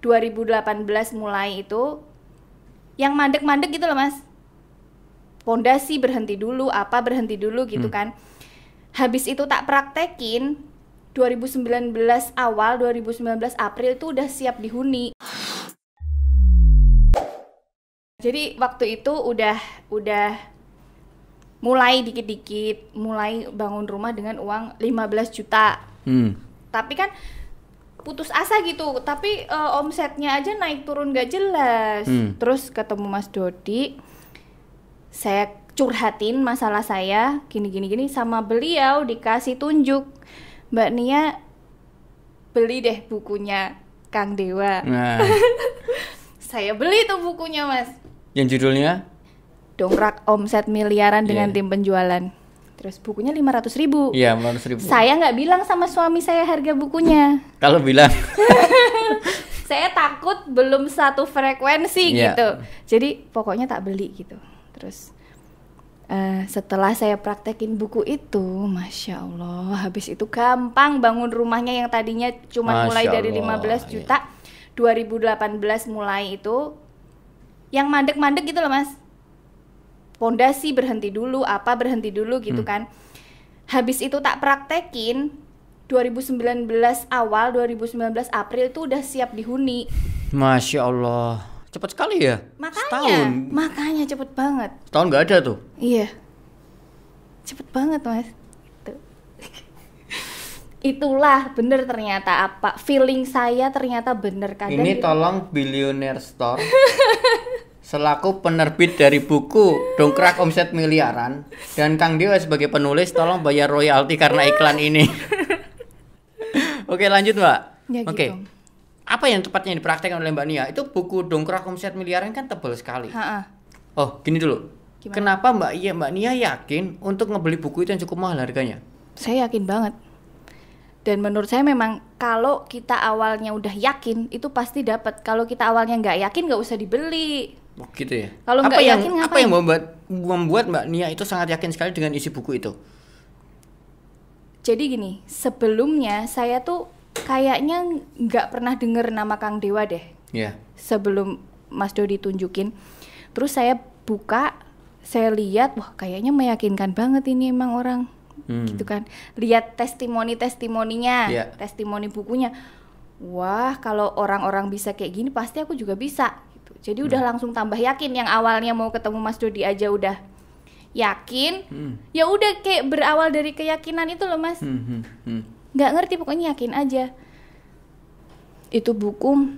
2018 mulai itu yang mandek-mandek gitu loh mas pondasi berhenti dulu apa berhenti dulu gitu hmm. kan habis itu tak praktekin 2019 awal 2019 April itu udah siap dihuni jadi waktu itu udah udah mulai dikit-dikit mulai bangun rumah dengan uang 15 juta hmm. tapi kan putus asa gitu tapi uh, omsetnya aja naik turun gak jelas hmm. terus ketemu Mas Dodi saya curhatin masalah saya gini gini gini sama beliau dikasih tunjuk Mbak Nia beli deh bukunya Kang Dewa nah. saya beli tuh bukunya Mas yang judulnya dongkrak omset miliaran yeah. dengan iya. tim penjualan Terus bukunya lima ratus ribu. Iya lima ratus ribu. Saya nggak bilang sama suami saya harga bukunya. Kalau bilang. saya takut belum satu frekuensi yeah. gitu. Jadi pokoknya tak beli gitu. Terus uh, setelah saya praktekin buku itu, masya Allah, habis itu gampang bangun rumahnya yang tadinya cuma mulai dari lima belas iya. juta, yeah. 2018 mulai itu yang mandek-mandek gitu loh mas pondasi berhenti dulu, apa berhenti dulu gitu hmm. kan. Habis itu tak praktekin 2019 awal 2019 April itu udah siap dihuni. Masya Allah cepet sekali ya makanya setahun. makanya cepet banget tahun nggak ada tuh iya cepet banget mas itu itulah bener ternyata apa feeling saya ternyata bener kadang ini ya. tolong billionaire store selaku penerbit dari buku Dongkrak Omset Miliaran dan Kang Dewa sebagai penulis tolong bayar royalti karena iklan ini. Oke, lanjut, Mbak. Ya, gitu Oke. Apa yang tepatnya dipraktekkan oleh Mbak Nia? Itu buku Dongkrak Omset Miliaran kan tebal sekali. Ha -ha. Oh, gini dulu. Gimana? Kenapa Mbak Iya Mbak Nia yakin untuk ngebeli buku itu yang cukup mahal harganya? Saya yakin banget. Dan menurut saya memang kalau kita awalnya udah yakin itu pasti dapat. Kalau kita awalnya nggak yakin nggak usah dibeli gitu ya kalau nggak yang yakin, ngapain? apa yang membuat membuat mbak Nia itu sangat yakin sekali dengan isi buku itu jadi gini sebelumnya saya tuh kayaknya nggak pernah dengar nama Kang Dewa deh yeah. sebelum Mas Dodi tunjukin terus saya buka saya lihat wah kayaknya meyakinkan banget ini emang orang hmm. gitu kan lihat testimoni testimoninya yeah. testimoni bukunya wah kalau orang-orang bisa kayak gini pasti aku juga bisa jadi hmm. udah langsung tambah yakin yang awalnya mau ketemu Mas Dodi aja udah yakin. Hmm. Ya udah kayak berawal dari keyakinan itu loh Mas. Hmm, hmm, hmm. ngerti pokoknya yakin aja. Itu buku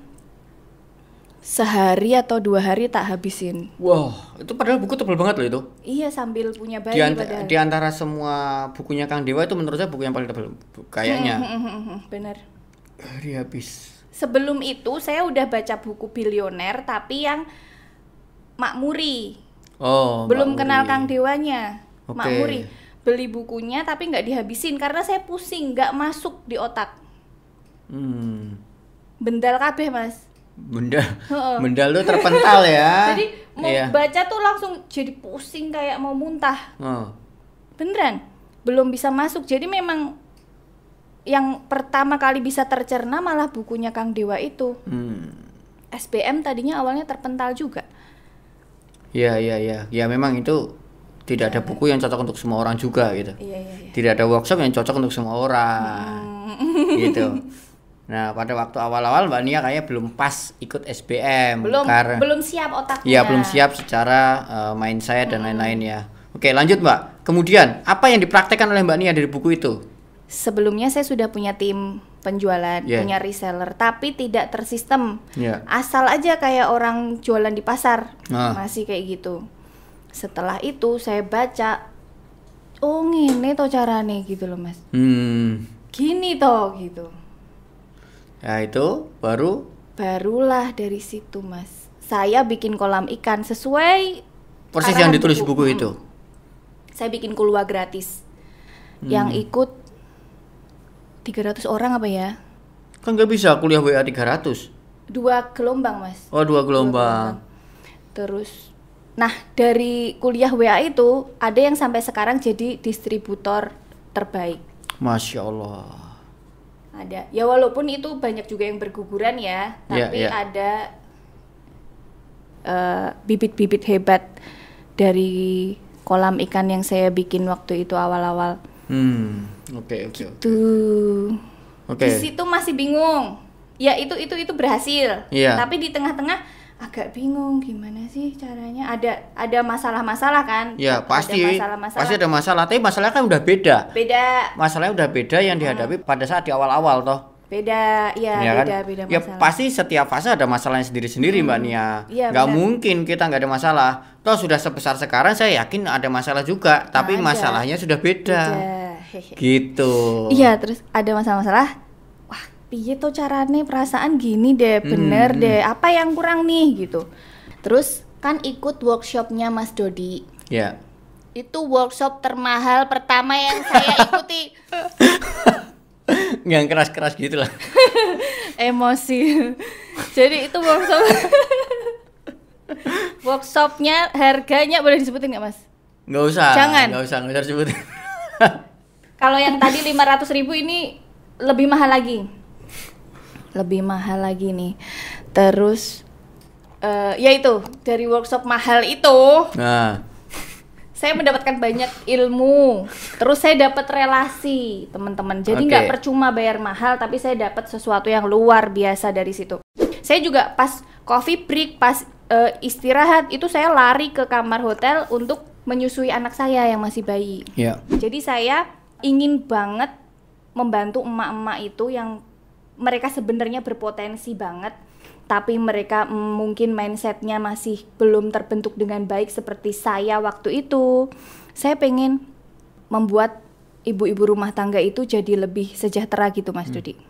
sehari atau dua hari tak habisin. Wow, itu padahal buku tebel banget loh itu. Iya sambil punya bayi. Di, ant di antara semua bukunya Kang Dewa itu menurut saya buku yang paling tebel kayaknya. Hmm, hmm, hmm, hmm, bener. Hari habis sebelum itu saya udah baca buku bilioner tapi yang Makmuri. Oh. Belum Mak kenal Kang Dewanya. Okay. Makmuri. Beli bukunya tapi nggak dihabisin karena saya pusing, nggak masuk di otak. Hmm. Bendal kabeh, Mas. Bendal. Bendal tuh terpental ya. Jadi mau iya. baca tuh langsung jadi pusing kayak mau muntah. Oh. Beneran. Belum bisa masuk. Jadi memang yang pertama kali bisa tercerna malah bukunya Kang Dewa itu. Hmm. SBM tadinya awalnya terpental juga. Iya iya iya. Ya memang itu tidak ya, ada buku yang cocok untuk semua orang juga gitu. Iya iya. Ya. Tidak ada workshop yang cocok untuk semua orang. Hmm. Gitu. Nah, pada waktu awal-awal Mbak Nia kayaknya belum pas ikut SBM. Belum karena, belum siap otaknya. Iya, belum siap secara uh, mindset dan hmm. lain-lain hmm. ya. Oke, lanjut Mbak. Kemudian, apa yang dipraktekkan oleh Mbak Nia dari buku itu? sebelumnya saya sudah punya tim penjualan, yeah. punya reseller, tapi tidak tersistem. Yeah. Asal aja kayak orang jualan di pasar, ah. masih kayak gitu. Setelah itu saya baca, oh ini toh caranya gitu loh mas. Hmm. Gini toh gitu. Ya itu baru? Barulah dari situ mas. Saya bikin kolam ikan sesuai persis yang ditulis buku, buku itu. Hmm. Saya bikin kulwa gratis. Hmm. Yang ikut 300 orang apa ya? Kan gak bisa kuliah WA 300. Dua gelombang, Mas. Oh, dua gelombang. Dua gelombang. Terus nah, dari kuliah WA itu ada yang sampai sekarang jadi distributor terbaik. Masya Allah. Ada. Ya walaupun itu banyak juga yang berguguran ya, iya, tapi yeah, yeah. ada eh, bibit-bibit uh, bibit -bibit hebat dari kolam ikan yang saya bikin waktu itu awal-awal. Hmm, oke okay, oke. Okay, gitu. Oke. Okay. Di situ masih bingung. Ya itu itu itu berhasil. Yeah. Tapi di tengah-tengah agak bingung gimana sih caranya ada ada masalah-masalah kan ya pasti ada masalah -masalah. pasti ada masalah tapi masalahnya kan udah beda beda masalahnya udah beda yang hmm. dihadapi pada saat di awal-awal toh beda ya, ya beda kan? beda ya, masalah. ya pasti setiap fase ada masalahnya sendiri-sendiri hmm. mbak Nia ya, nggak benar. mungkin kita nggak ada masalah toh sudah sebesar sekarang saya yakin ada masalah juga tapi nah, masalahnya sudah beda, beda hehehe. gitu iya terus ada masalah-masalah wah piye tuh carane perasaan gini deh hmm, bener hmm. deh apa yang kurang nih gitu terus kan ikut workshopnya Mas Dodi ya yeah. itu workshop termahal pertama yang saya ikuti yang keras-keras gitu lah emosi jadi itu workshop workshopnya harganya boleh disebutin nggak mas nggak usah jangan nggak usah nggak usah disebutin kalau yang tadi 500 ribu ini lebih mahal lagi. Lebih mahal lagi nih. Terus uh, ya itu dari workshop mahal itu. Nah. Saya mendapatkan banyak ilmu, terus saya dapat relasi, teman-teman. Jadi nggak okay. percuma bayar mahal, tapi saya dapat sesuatu yang luar biasa dari situ. Saya juga pas coffee break, pas uh, istirahat itu saya lari ke kamar hotel untuk menyusui anak saya yang masih bayi. Yeah. Jadi saya ingin banget membantu emak-emak itu yang mereka sebenarnya berpotensi banget tapi mereka mungkin mindsetnya masih belum terbentuk dengan baik seperti saya waktu itu saya pengen membuat ibu-ibu rumah tangga itu jadi lebih sejahtera gitu Mas hmm. Dudi